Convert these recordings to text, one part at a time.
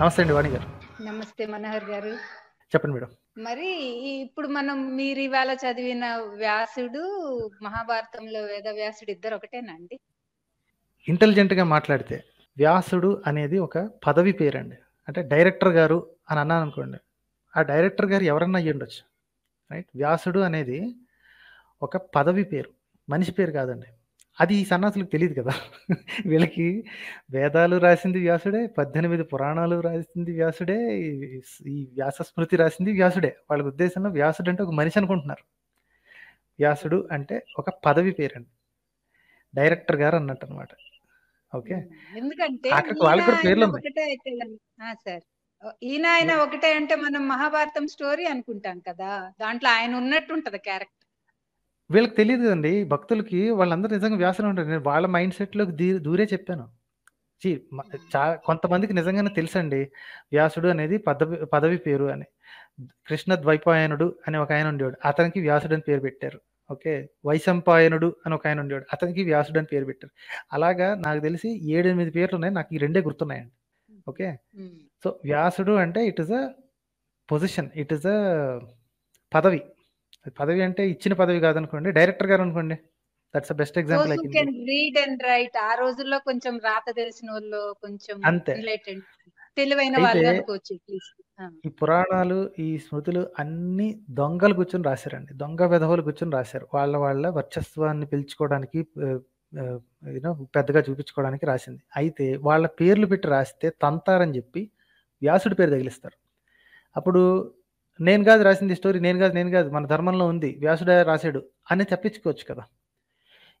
నమస్తే అండి వాణి గారు నమస్తే మనోహర్ గారు చెప్పండి మేడం మరి ఇప్పుడు మనం మీరు ఇవాళ చదివిన వ్యాసుడు మహాభారతంలో వేద వ్యాసుడు ఇద్దరు ఒకటేనండి ఇంటెలిజెంట్ గా మాట్లాడితే వ్యాసుడు అనేది ఒక పదవి పేరండి అంటే డైరెక్టర్ గారు అని అన్నాను అనుకోండి ఆ డైరెక్టర్ గారు ఎవరన్నా అయ్యి ఉండొచ్చు రైట్ వ్యాసుడు అనేది ఒక పదవి పేరు మనిషి పేరు కాదండి అది ఈ సన్నాసులకు తెలియదు కదా వీళ్ళకి వేదాలు రాసింది వ్యాసుడే పద్దెనిమిది పురాణాలు రాసింది వ్యాసుడే ఈ వ్యాస స్మృతి రాసింది వ్యాసుడే వాళ్ళ ఉద్దేశంలో వ్యాసుడు అంటే ఒక మనిషి అనుకుంటున్నారు వ్యాసుడు అంటే ఒక పదవి పేరండి డైరెక్టర్ గారు అన్నట్టు అనమాట ఓకే ఎందుకంటే వాళ్ళకి కూడా పేర్లు ఈయన ఆయన ఒకటే అంటే మనం మహాభారతం స్టోరీ అనుకుంటాం కదా దాంట్లో ఆయన ఉన్నట్టు ఉంటది క్యారెక్టర్ వీళ్ళకి తెలియదు కదండి భక్తులకి వాళ్ళందరూ నిజంగా వ్యసనం ఉంటారు. నేను వాళ్ళ మైండ్ సెట్‌లోకి దీ దూరే చెప్పాను. ఛీ! చా కొంతమందికి నిజంగానే తెలుసండి. వ్యాసుడు అనేది పదవి పదవి పేరు అని. కృష్ణ ద్వైపాయనుడు అని ఒక ఆయన ఉండేవాడు. అతనికి వ్యాసుడు అని పేరు పెట్టారు. ఓకే. వైశంపాయనుడు అని ఒక ఆయన ఉండేవాడు. అతనికి వ్యాసుడు అని పేరు పెట్టారు. అలాగా నాకు తెలిసి ఏడు ఎనిమిది పేర్లు ఉన్నాయి నాకు ఈ రెండే గుర్తున్నాయండి. ఓకే. సో, వ్యాసుడు అంటే it is a position. It is a పదవి. పదవి అంటే ఇచ్చిన పదవి కాదనుకోండి డైరెక్టర్ గారు అనుకోండి that's best example read and write ఆ రోజుల్లో కొంచెం రాత తెలిసిన వాళ్ళు కొంచెం అంతే తెలివైన ఈ పురాణాలు ఈ స్మృతులు అన్ని దొంగలు కూర్చొని రాశారండి దొంగ విధవులు కూర్చొని రాశారు వాళ్ళ వాళ్ళ వర్చస్వాన్ని పిలుచుకోవడానికి పెద్దగా చూపించుకోవడానికి రాసింది అయితే వాళ్ళ పేర్లు పెట్టి రాస్తే తంతారని చెప్పి వ్యాసుడి పేరు తగిలిస్తారు అప్పుడు నేను కాదు రాసింది స్టోరీ నేను కాదు నేను కాదు మన ధర్మంలో ఉంది వ్యాసుడే రాశాడు అని తప్పించుకోవచ్చు కదా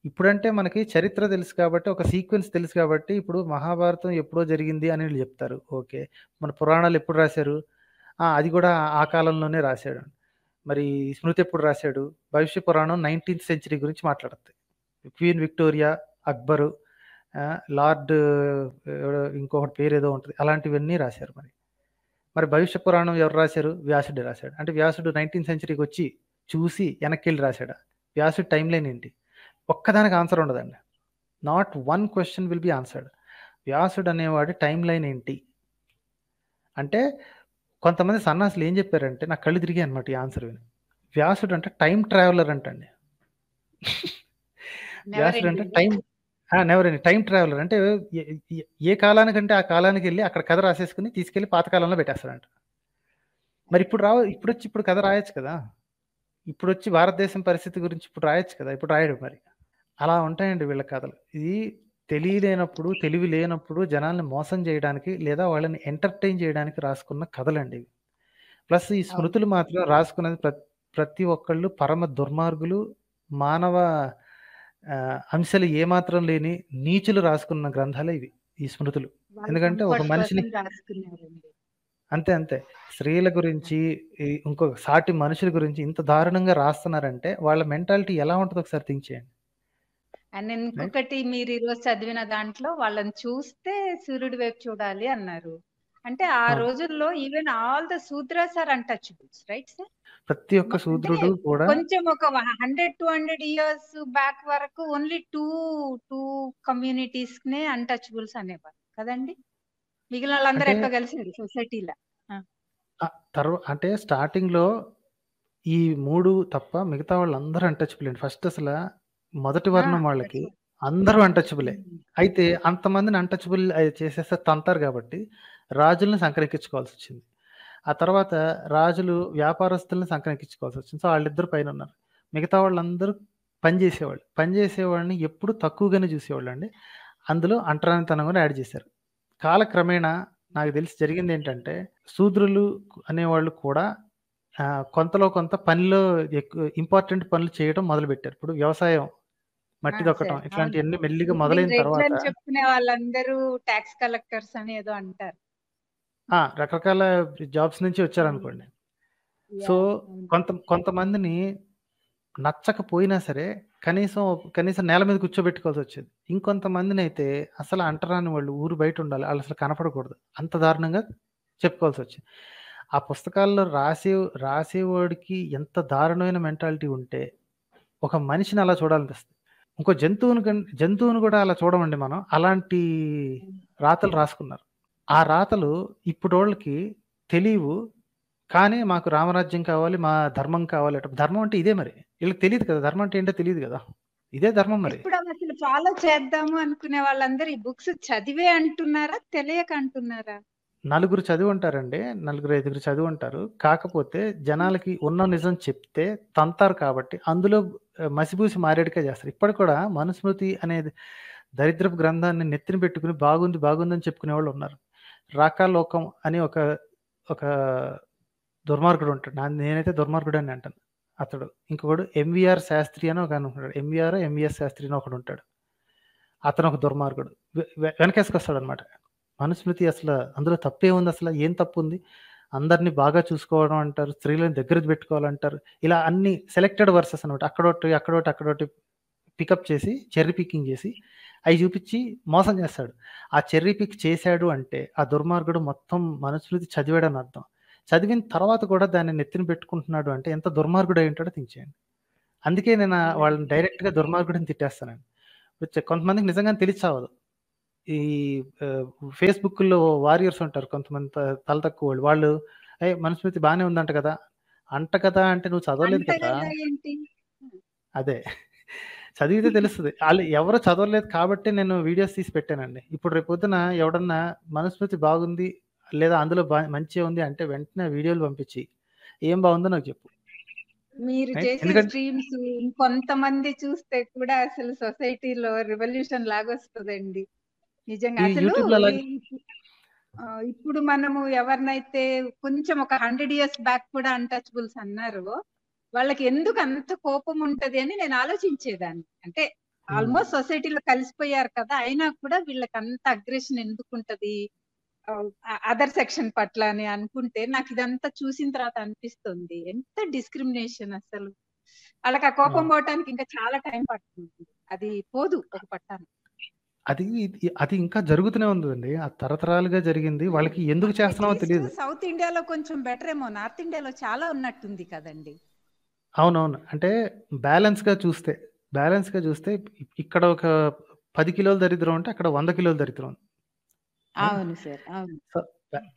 ఇప్పుడంటే మనకి చరిత్ర తెలుసు కాబట్టి ఒక సీక్వెన్స్ తెలుసు కాబట్టి ఇప్పుడు మహాభారతం ఎప్పుడో జరిగింది అని వీళ్ళు చెప్తారు ఓకే మన పురాణాలు ఎప్పుడు రాశారు అది కూడా ఆ కాలంలోనే రాశాడు మరి స్మృతి ఎప్పుడు రాశాడు భవిష్య పురాణం నైన్టీన్త్ సెంచరీ గురించి మాట్లాడుతుంది క్వీన్ విక్టోరియా అక్బరు లార్డ్ ఇంకొకటి పేరు ఏదో ఉంటుంది అలాంటివన్నీ రాశారు మరి మరి భవిష్య పురాణం ఎవరు రాశారు వ్యాసుడు రాశాడు అంటే వ్యాసుడు నైన్టీన్ సెంచరీకి వచ్చి చూసి వెనక్కి వెళ్ళి రాశాడా వ్యాసుడు టైం లైన్ ఏంటి ఒక్కదానికి ఆన్సర్ ఉండదండి not one question will be answered వ్యాసుడు అనేవాడు టైం లైన్ ఏంటి అంటే కొంతమంది సన్నాసులు ఏం చెప్పారంటే నాకు కళ్ళు తిరిగి అనమాట ఈ ఆన్సర్ విని వ్యాసుడు అంటే టైం ట్రావెలర్ అంటండి వ్యాసుడు అంటే టైం నెవరండి. Time traveller. అంటే ఏ కాలానికంటే ఆ వెళ్ళి అక్కడ కథ రాసేసుకొని తీసుకెళ్ళి పాత కాలంలో మరి ఇప్పుడు రావు ఇప్పుడు వచ్చి ఇప్పుడు కథ రాయొచ్చు కదా! ఇప్పుడు వచ్చి భారతదేశం పరిస్థితి గురించి ఇప్పుడు రాయొచ్చు కదా! ఇప్పుడు రాయడు మరి. అలా ఉంటాయండి వీళ్ళ కథలు. ఇది తెలియలేనప్పుడు, తెలివి లేనప్పుడు జనాల్ని మోసం చేయడానికి లేదా వాళ్ళని ఎంటర్‌టైన్ చేయడానికి రాసుకున్న అండి ప్లస్ ఈ స్మృతులు మాత్రం రాసుకున్నది ప్ర ప్రతి ఒక్కళ్ళు పరమ దుర్మార్గులు, మానవ అంశాలు ఏమాత్రం లేని నీచులు రాసుకున్న గ్రంథాలే ఇవి ఈ స్మృతులు ఎందుకంటే ఒక మనిషిని అంతే అంతే స్త్రీల గురించి ఇంకొక సాటి మనుషుల గురించి ఇంత దారుణంగా రాస్తున్నారంటే వాళ్ళ మెంటాలిటీ ఎలా ఉంటుంది ఒకసారి థింక్ చేయండి అండ్ ఇంకొకటి మీరు ఈరోజు చదివిన దాంట్లో వాళ్ళని చూస్తే సూర్యుడి వైపు చూడాలి అన్నారు అంటే ఆ రోజుల్లో even all the Shudras are untouchables right sir ప్రతి ఒక్క సూత్రుడు కూడా కొంచెం ఒక hundred two hundred years back వరకు ఓన్లీ టూ టూ కమ్యూనిటీస్ నే అన్టచబుల్స్ అనేవారు కదండి మిగిలిన వాళ్ళందరూ ఎక్కువ కలిసారు సొసైటీలో తర్వాత అంటే స్టార్టింగ్ లో ఈ మూడు తప్ప మిగతా వాళ్ళందరూ అన్టచబుల్ అండి ఫస్ట్ అసలు మొదటి వర్ణం వాళ్ళకి అందరూ అంటచబులే అయితే అంతమందిని అన్టచబుల్ చేసేస్తే తంతారు కాబట్టి రాజుల్ని సంక్రమించుకోవాల్సి వచ్చింది ఆ తర్వాత రాజులు వ్యాపారస్తుల్ని సంక్రమించుకోవాల్సి వచ్చింది సో వాళ్ళిద్దరు పైన ఉన్నారు మిగతా వాళ్ళందరూ పనిచేసేవాళ్ళు పనిచేసేవాళ్ళని ఎప్పుడు తక్కువగానే చూసేవాళ్ళు అండి అందులో అంటరానితనం కూడా యాడ్ చేశారు కాలక్రమేణా నాకు తెలిసి జరిగింది ఏంటంటే శూద్రులు అనేవాళ్ళు కూడా కొంతలో కొంత పనిలో ఎక్కువ ఇంపార్టెంట్ పనులు చేయడం మొదలుపెట్టారు ఇప్పుడు వ్యవసాయం మట్టి దొక్కటం ఇట్లాంటివన్నీ మెల్లిగా మొదలైన తర్వాత చెప్పుకునే వాళ్ళందరూ ట్యాక్స్ కలెక్టర్స్ అని ఏదో అంటారు ఆ రకరకాల జాబ్స్ నుంచి వచ్చారనుకోండి సో కొంత కొంతమందిని నచ్చకపోయినా సరే కనీసం కనీసం నేల మీద కూర్చోబెట్టుకోవాల్సి వచ్చేది ఇంకొంతమందిని అయితే అసలు అంటరాని వాళ్ళు ఊరు బయట ఉండాలి వాళ్ళు అసలు కనపడకూడదు అంత దారుణంగా చెప్పుకోవాల్సి వచ్చేది ఆ పుస్తకాల్లో రాసే రాసేవాడికి ఎంత దారుణమైన మెంటాలిటీ ఉంటే ఒక మనిషిని అలా చూడాలనిపిస్తుంది ఇంకో జంతువును జంతువును కూడా అలా చూడమండి మనం అలాంటి రాతలు రాసుకున్నారు ఆ రాతలు ఇప్పుడు వాళ్ళకి తెలియవు కానీ మాకు రామరాజ్యం కావాలి మా ధర్మం కావాలి ధర్మం అంటే ఇదే మరి వీళ్ళకి తెలియదు కదా ధర్మం అంటే ఏంటో తెలియదు కదా ఇదే ధర్మం మరి ఇప్పుడు అసలు ఫాలో చేద్దాము అనుకునే వాళ్ళందరూ ఈ బుక్స్ చదివే అంటున్నారా తెలియక అంటున్నారా నలుగురు చదివి ఉంటారండి నలుగురు, ఐదుగురు చదివి ఉంటారు కాకపోతే జనాలకి ఉన్న నిజం చెప్తే తంతారు కాబట్టి అందులో మసిబూసి మారేడుకే చేస్తారు ఇప్పటికి కూడా మనుస్మృతి అనేది దరిద్రపు గ్రంథాన్ని నెత్తిన పెట్టుకుని బాగుంది, బాగుందని ఉన్నారు 'రాకాలోకం' అని ఒక ఒక దుర్మార్గుడు ఉంటాడు నేనైతే దుర్మార్గుడు అని అంటాను. అతడు. ఇంకొకడు 'ఎంవీఆర్ శాస్త్రి' అని ఒకాయనుంటాడు. ఎంవీఆర్ ఎంవీఎస్ శాస్త్రి ఉంటాడు అతను ఒక దుర్మార్గుడు. వెనకేసుకొస్తాడు అనమాట వెనకేసుకొస్తాడనమాట. మనుస్మృతి అసలు అందులో తప్పే ఉంది అసలు ఏం తప్పు ఉంది అందరినీ బాగా చూసుకోవడం అంటారు స్త్రీలను దగ్గర పెట్టుకోవాలంటారు ఇలా అన్ని సెలెక్టెడ్ వర్సెస్ అనమాట అక్కడొకటి అక్కడొకటి అక్కడొకటి పికప్ చేసి చెర్రీ పికింగ్ చేసి అవి చూపించి మోసం చేస్తాడు ఆ చెర్రీ పిక్ చేశాడు అంటే ఆ దుర్మార్గుడు మొత్తం మనుస్మృతి చదివాడని అర్థం చదివిన తర్వాత కూడా దాన్ని నెత్తిన పెట్టుకుంటున్నాడు అంటే ఎంత దుర్మార్గుడు అయి ఉంటాడో థింక్ చేయండి అందుకే నేను వాళ్ళని డైరెక్ట్గా దుర్మార్గుడిని తిట్టేస్తానండి కొంతమందికి నిజంగా తెలిసి అవ్వదు ఈ ఫేస్బుక్లో వారియర్స్ ఉంటారు కొంతమంది తల తక్కువ వాళ్ళు వాళ్ళు అయ్యి మనుస్మృతి బాగానే ఉందంట కదా అంట కదా అంటే నువ్వు చదవలేదు కదా అదే చదివితే తెలుస్తుంది వాళ్ళు ఎవరు చదవలేదు కాబట్టి నేను వీడియోస్ తీసి పెట్టానండి ఇప్పుడు రేపు పొద్దున ఎవడన్నా మనుస్మృతి బాగుంది లేదా అందులో మంచిగా ఉంది అంటే వెంటనే వీడియోలు పంపించి ఏం బాగుందో నాకు చెప్పు మీరు చేసే స్ట్రీమ్స్ కొంతమంది చూస్తే కూడా అసలు సొసైటీలో రెవల్యూషన్ లాగొస్తుందండి నిజంగా అసలు ఇప్పుడు మనము ఎవరినైతే కొంచెం ఒక హండ్రెడ్ ఇయర్స్ బ్యాక్ కూడా అన్టచబుల్స్ అన్నారు వాళ్ళకి ఎందుకు అంత కోపం ఉంటది అని నేను ఆలోచించేదాన్ని అంటే ఆల్మోస్ట్ hmm. సొసైటీలో కలిసిపోయారు కదా అయినా కూడా వీళ్ళకి అంత అగ్రెషన్ ఎందుకు ఉంటది అదర్ సెక్షన్ పట్ల అని అనుకుంటే నాకు ఇదంతా చూసిన తర్వాత అనిపిస్తుంది ఎంత డిస్క్రిమినేషన్ అసలు వాళ్ళకి ఆ కోపం hmm. పోవటానికి ఇంకా చాలా టైం పడుతుంది అది పోదు ఒక పట్టానికి అది అది ఇంకా జరుగుతూనే ఉందండి. ఆ తరతరాలుగా జరిగింది. వాళ్ళకి ఎందుకు చేస్తున్నామో తెలియదు సౌత్ ఇండియాలో కొంచెం బెటర్ ఏమో. నార్త్ ఇండియాలో చాలా ఉన్నట్టుంది కదండి అవునవును. అంటే బ్యాలెన్స్‌గా చూస్తే, బ్యాలెన్స్‌గా చూస్తే ఇక్కడ ఒక పది కిలోలు దరిద్రం ఉంటే, అక్కడ వంద కిలోలు దరిద్రం ఉంది. అవును సార్. అవును.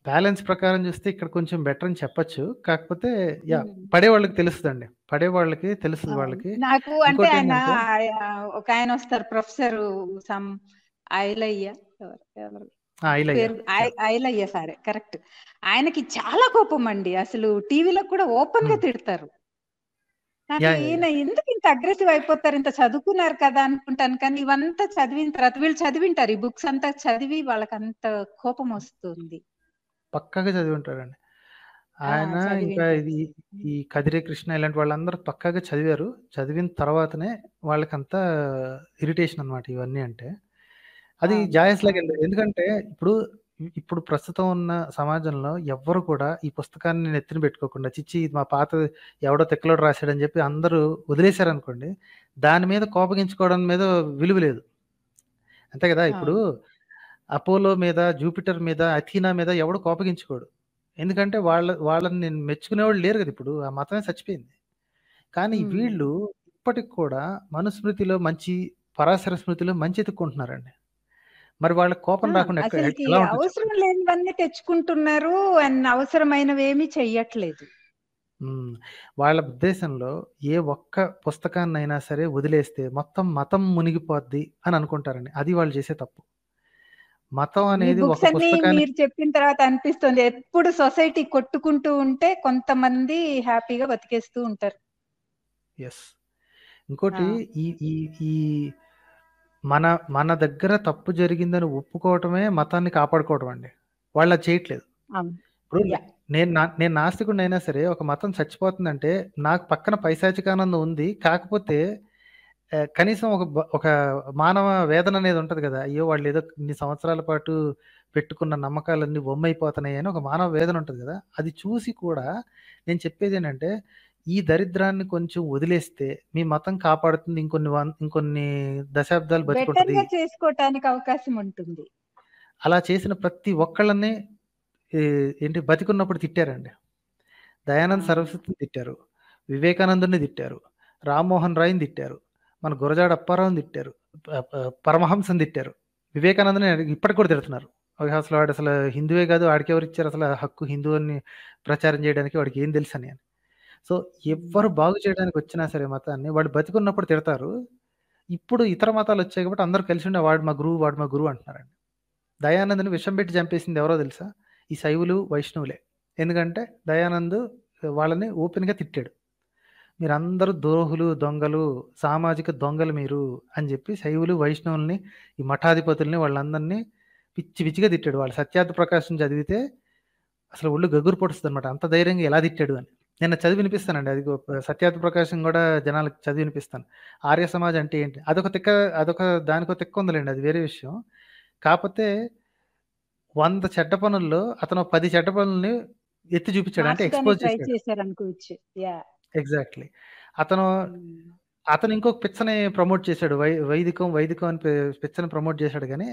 బ్యాలెన్స్ ప్రకారం చూస్తే ఇక్కడ కొంచెం బెటర్ అని చెప్పొచ్చు. కాకపోతే యాహ్! హ్మ్. పడేవాళ్ళకి తెలుస్తదండి. పడేవాళ్ళకి వాళ్ళకి అవును. వాళ్ళకి. నాకు అంటే ఆయన ఒక ఆయన వస్తారు ప్రొఫెసర్ సమ్ ఐలయ్య సారే సరే కరెక్ట్ ఆయనకి చాలా కోపం అండి అసలు టీవీలో కూడా ఓపెన్ గా తిడతారు ఈయన ఎందుకు ఇంత అగ్రెసివ్ అయిపోతారు ఇంత చదువుకున్నారు కదా అనుకుంటాను కానీ ఇవంతా చదివిన తర్వాత వీళ్ళు చదివింటారు ఈ బుక్స్ అంతా చదివి వాళ్ళకి అంత కోపం వస్తుంది పక్కగా చదివి ఉంటారండి ఆయన ఇంకా ఇది ఈ కదిరే కృష్ణ ఇలాంటి వాళ్ళందరూ పక్కగా చదివారు చదివిన తర్వాతనే వాళ్ళకంతా ఇరిటేషన్ అనమాట ఇవన్నీ అంటే అది జాయస్ లాగా వెళ్ళదు. ఎందుకంటే ఇప్పుడు ఇప్పుడు ప్రస్తుతం ఉన్న సమాజంలో ఎవ్వరు కూడా ఈ పుస్తకాన్ని నేను ఎత్తిన పెట్టుకోకుండా, చిచ్చి ఇది మా పాత ఎవడో తెక్కలో రాశాడని చెప్పి అందరూ అనుకోండి దాని మీద కోపగించుకోవడం మీద విలువ లేదు. అంతే కదా! ఇప్పుడు 'అపోలో' మీద, 'జూపిటర్' మీద, 'అథీనా' మీద ఎవడు కోపగించుకోడు. ఎందుకంటే వాళ్ళ వాళ్ళని నేను మెచ్చుకునేవాళ్ళు లేరు కదా! ఇప్పుడు ఆ మతమే చచ్చిపోయింది. కానీ వీళ్ళు ఇప్పటికి కూడా మనుస్మృతిలో మంచి, పరాశర స్మృతిలో మంచి ఎత్తుక్కుంటున్నారండి మరి వాళ్ళ కోపం రాకుండా అవసరం లేనివన్నీ తెచ్చుకుంటున్నారు అండ్ అవసరమైనవి ఏమి చెయ్యట్లేదు వాళ్ళ ఉద్దేశంలో ఏ ఒక్క పుస్తకాన్ని అయినా సరే వదిలేస్తే మొత్తం మతం మునిగిపోద్ది అని అనుకుంటారండి అది వాళ్ళు చేసే తప్పు మతం అనేది మీరు చెప్పిన తర్వాత అనిపిస్తుంది ఎప్పుడు సొసైటీ కొట్టుకుంటూ ఉంటే కొంతమంది హ్యాపీగా బతికేస్తూ ఉంటారు ఎస్ ఇంకోటి ఈ ఈ మన మన దగ్గర తప్పు జరిగిందని ఒప్పుకోవటమే మతాన్ని కాపాడుకోవటం అండి. వాళ్ళు చేయట్లేదు. ఇప్పుడు నేను నా నేను సరే ఒక మతం చచ్చిపోతుందంటే, నాకు పక్కన పైశాచికానందం ఉంది. కాకపోతే కనీసం ఒక ఒక మానవ వేదన అనేది ఉంటుంది కదా అయ్యో! వాళ్ళు ఏదో ఇన్ని సంవత్సరాల పాటు పెట్టుకున్న నమ్మకాలన్నీ అని ఒక మానవ వేదన ఉంటుంది కదా అది చూసి కూడా నేను చెప్పేది ఏంటంటే ఈ దరిద్రాన్ని కొంచెం వదిలేస్తే మీ మతం కాపాడుతుంది ఇంకొన్ని ఇంకొన్ని దశాబ్దాలు బతుకుంటుంది చేసుకోవటానికి అవకాశం ఉంటుంది అలా చేసిన ప్రతి ఒక్కళ్ళనే ఏంటి బతికున్నప్పుడు తిట్టారండి దయానంద్ సరస్వతిని తిట్టారు వివేకానందుని తిట్టారు రామ్మోహన్ రాయ్ని తిట్టారు మన గురజాడ అప్పారావుని తిట్టారు పరమహంసని తిట్టారు వివేకానందని ఇప్పటికి కూడా తిడుతున్నారు అసలు వాడు అసలు హిందువే కాదు వాడికి ఎవరు ఇచ్చారు అసలు హక్కు హిందువుని ప్రచారం చేయడానికి వాడికి ఏం తెలుసు అని సో ఎవ్వరు బాగు చేయడానికి వచ్చినా సరే మతాన్ని వాడు బతికున్నప్పుడు తిడతారు. ఇప్పుడు ఇతర మతాలు వచ్చాయి కాబట్టి అందరూ కలిసి ఉండే వాడు మా గురువు, వాడు మా గురువు అంటున్నారండి. దయానంద్‌ని విషం పెట్టి చంపేసింది ఎవరో తెలుసా? ఈ శైవులు, వైష్ణవులే. ఎందుకంటే దయానంద్ వాళ్ళని ఓపెన్‌గా తిట్టాడు. మీరందరూ ద్రోహులు, దొంగలు, సామాజిక దొంగలు మీరు అని చెప్పి శైవులు, వైష్ణవుల్ని, ఈ మఠాధిపతుల్ని వాళ్ళందరిని పిచ్చి పిచ్చిగా తిట్టాడు. వాళ్ళు సత్యార్థ ప్రకాశం చదివితే అసలు ఒళ్ళు గగురు పొడుస్తదనమాట. అంత ధైర్యంగా ఎలా తిట్టాడు అని. నేను చదివి వినిపిస్తానండి అది సత్యార్థ ప్రకాశం కూడా జనాలకు చదివి వినిపిస్తాను ఆర్య సమాజ్ అంటే ఏంటి అదొక తిక్క అదొక దానికో తిక్క ఉందిలేండి అది వేరే విషయం కాకపోతే వంద చెడ్డ పనుల్లో అతను పది చెడ్డ పనుల్ని ఎత్తి చూపించాడు అంటే ఎక్స్పోజ్ చేశాడు ఎగ్జాక్ట్లీ అతను hmm. అతను ఇంకొక పిచ్చని ప్రమోట్ చేశాడు వై వైదికం వైదికం అని పిచ్చని ప్రమోట్ చేశాడు కానీ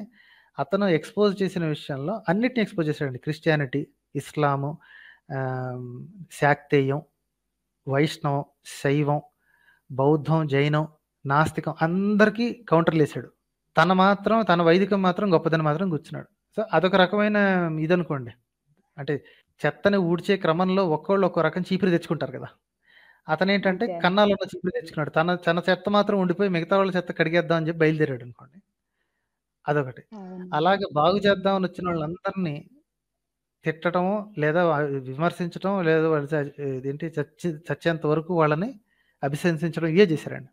అతను ఎక్స్పోజ్ చేసిన విషయంలో అన్నిటిని ఎక్స్పోజ్ చేశాడండి క్రిస్టియానిటీ ఇస్లాము శాక్తేయం వైష్ణవం శైవం బౌద్ధం జైనం నాస్తికం అందరికీ కౌంటర్లు వేసాడు తన మాత్రం తన వైదికం మాత్రం గొప్పదని మాత్రం కూర్చున్నాడు సో అదొక రకమైన ఇది అనుకోండి అంటే చెత్తని ఊడ్చే క్రమంలో ఒక్కోళ్ళు ఒక్కో రకం చీపురు తెచ్చుకుంటారు కదా అతను ఏంటంటే కన్నాలో చీపురు తెచ్చుకున్నాడు తన తన చెత్త మాత్రం ఉండిపోయి మిగతా వాళ్ళ చెత్త కడిగేద్దాం అని చెప్పి బయలుదేరాడు అనుకోండి అదొకటి అలాగే బాగు చేద్దామని వచ్చిన వాళ్ళందరినీ తిట్టడము లేదా విమర్శించడం లేదా వాళ్ళు ఏంటి చచ్చి చచ్చేంత వరకు వాళ్ళని అభిశంసించడం ఇవే చేశారండి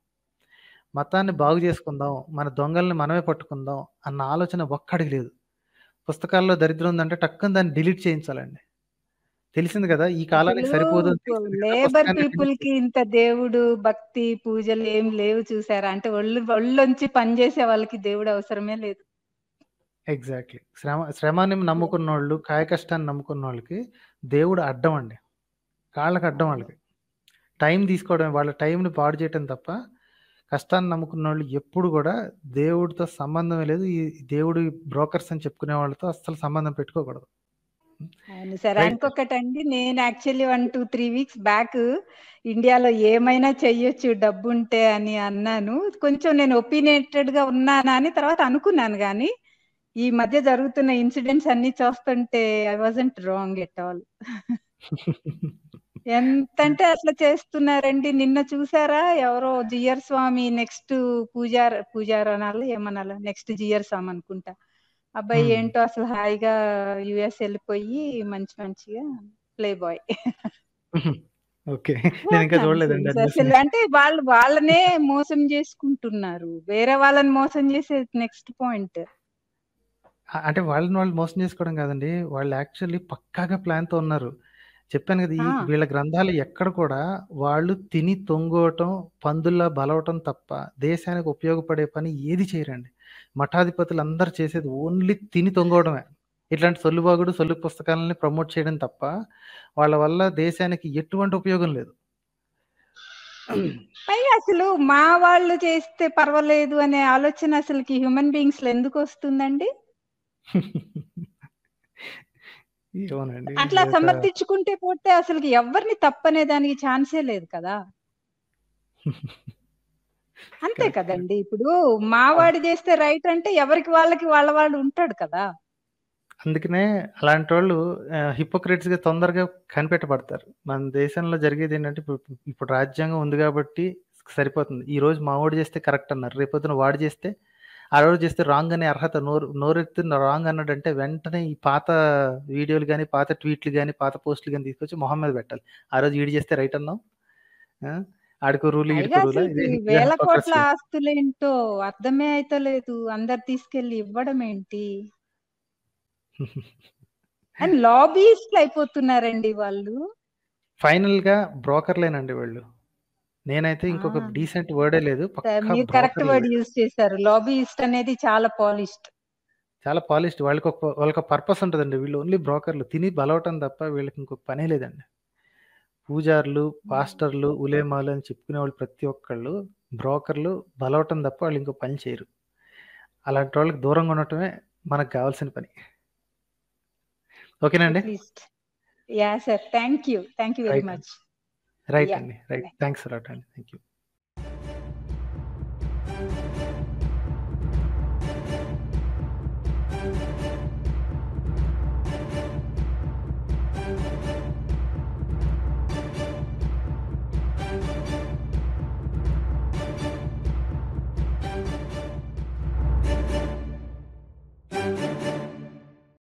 మతాన్ని బాగు చేసుకుందాం మన దొంగల్ని మనమే పట్టుకుందాం అన్న ఆలోచన ఒక్కడికి లేదు పుస్తకాల్లో దరిద్రం ఉందంటే టక్కున దాన్ని డిలీట్ చేయించాలండి తెలిసింది కదా ఈ కాలానికి సరిపోదు లేబర్ పీపుల్ కి ఇంత దేవుడు భక్తి పూజలు ఏం లేవు చూసారా అంటే ఒళ్ళు ఒళ్ళొంచి పనిచేసే వాళ్ళకి దేవుడు అవసరమే లేదు ఎగ్జాక్ట్‌లీ. శ్రమ శ్రమని నమ్ముకున్న వాళ్ళు కాయ కష్టాన్ని వాళ్ళకి దేవుడు అడ్డం అండి. కాళ్ళకి అడ్డం వాళ్ళకి టైం తీసుకోవడం వాళ్ళ టైంని పాడు చేయటం తప్ప, కష్టాన్ని నమ్ముకున్న వాళ్ళు ఎప్పుడు కూడా దేవుడితో సంబంధమే లేదు. ఈ దేవుడు బ్రోకర్స్ అని చెప్పుకునే వాళ్ళతో అస్సలు సంబంధం పెట్టుకోకూడదు. సరే అవును సార్. ఇంకొకటండి నేను actually one two three weeks back ఇండియాలో ఏమైనా చెయ్యొచ్చు డబ్బుంటే అని అన్నాను. కొంచెం నేను ఒపీనియేటెడ్‌గా ఉన్నానా అని తర్వాత అనుకున్నాను కానీ ఈ మధ్య జరుగుతున్న ఇన్సిడెంట్స్ అన్ని చూస్తుంటే I wasn't wrong at all ఎంతంటే అట్లా చేస్తున్నారండి నిన్న చూసారా ఎవరో జియర్ స్వామి నెక్స్ట్ పూజార్ పూజార్ అనాలి ఏమనాలి నెక్స్ట్ జియర్ స్వామి అనుకుంటా అబ్బాయి hmm. ఏంటో అసలు హాయిగా యుఎస్ వెళ్ళిపోయి మంచి మంచిగా ప్లే బాయ్ ఓకే అసలు అంటే వాళ్ళు వాళ్ళనే మోసం చేసుకుంటున్నారు వేరే వాళ్ళని మోసం చేసే నెక్స్ట్ పాయింట్ అంటే వాళ్ళని వాళ్ళు మోసం చేసుకోవడం కాదండి. వాళ్ళు యాక్చువల్లీ పక్కాగా ప్లాన్‌తో ఉన్నారు. చెప్పాను కదా! ఈ వీళ్ళ గ్రంథాలు ఎక్కడ కూడా వాళ్ళు తిని తొంగోవటం, పందుల్లా బలవటం తప్ప దేశానికి ఉపయోగపడే పని ఏది చేయరండి. మఠాధిపతులు అందరు చేసేది ఓన్లీ తిని తొంగోవడమే. ఇట్లాంటి సొల్లుబాగుడు, సొల్లు పుస్తకాలని ప్రమోట్ చేయడం తప్ప వాళ్ళ వల్ల దేశానికి ఎటువంటి ఉపయోగం లేదు. అసలు మా వాళ్ళు చేస్తే పర్వాలేదు అనే ఆలోచన అసలు హ్యూమన్ బీయింగ్స్‌లో వస్తుందండి అట్లా సమర్థించుకుంటే పోతే అసలు ఎవరిని తప్పనే దానికి ఛాన్సే లేదు కదా అంతే కదండి ఇప్పుడు మావాడి చేస్తే రైట్ అంటే ఎవరికి వాళ్ళకి వాళ్ళ వాళ్ళు ఉంటాడు కదా అందుకనే అలాంటి వాళ్ళు హిపోక్రెట్స్ గా తొందరగా కనిపెట్టబడతారు మన దేశంలో జరిగేది ఏంటంటే ఇప్పుడు ఇప్పుడు రాజ్యాంగం ఉంది కాబట్టి సరిపోతుంది ఈ రోజు మావాడు చేస్తే కరెక్ట్ అన్నారు రేపొద్దున వాడు చేస్తే ఆ రోజు చేస్తే రాంగ్ అనే అర్హత నోరు నోరెత్తి రాంగ్ అన్నాడంటే వెంటనే ఈ పాత వీడియోలు కానీ పాత ట్వీట్లు కానీ పాత పోస్టులు కానీ తీసుకొచ్చి మొహం మీద పెట్టాలి ఆ రోజు ఈడు చేస్తే రైట్ అన్నాం ఆడుకు రూల్ వేల కోట్ల ఏంటో అర్థమే అవుతలేదు అందరు తీసుకెళ్లి ఇవ్వడం ఏంటి అండ్ లాబీస్ట్ అయిపోతున్నారండి వాళ్ళు ఫైనల్ గా బ్రోకర్లేనండి వాళ్ళు నేనైతే ఇంకొక డీసెంట్ వర్డే లేదు కరెక్ట్ వర్డ్ యూస్ చేశారు లాబీస్ట్ అనేది చాలా పాలిష్డ్ చాలా పాలిష్డ్ వాళ్ళకి ఒక వాళ్ళకి పర్పస్ ఉంటుందండి వీళ్ళు ఓన్లీ బ్రోకర్లు తిని బలవటం తప్ప వీళ్ళకి ఇంకొక పనే లేదండి పూజార్లు పాస్టర్లు ఉలేమాలు అని చెప్పుకునే వాళ్ళు ప్రతి ఒక్కళ్ళు బ్రోకర్లు బలవటం తప్ప వాళ్ళు ఇంకో పని చేయరు అలాంటి వాళ్ళకి దూరంగా ఉండటమే మనకు కావాల్సిన పని ఓకేనండి yeah sir thank you thank you very much right అండి రైట్ థ్యాంక్స్ అలాట్ అండి థ్యాంక్ యూ